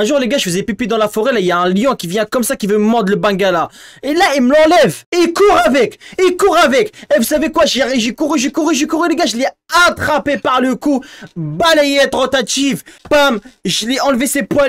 Un jour, les gars, je faisais pipi dans la forêt, là, il y a un lion qui vient comme ça, qui veut mordre le bangala. Et là, il me l'enlève. Et il court avec. Il court avec. Et vous savez quoi J'ai couru, j'ai couru, j'ai couru, les gars, je l'ai attrapé par le cou. Balayette rotative. Pam, je l'ai enlevé ses poils.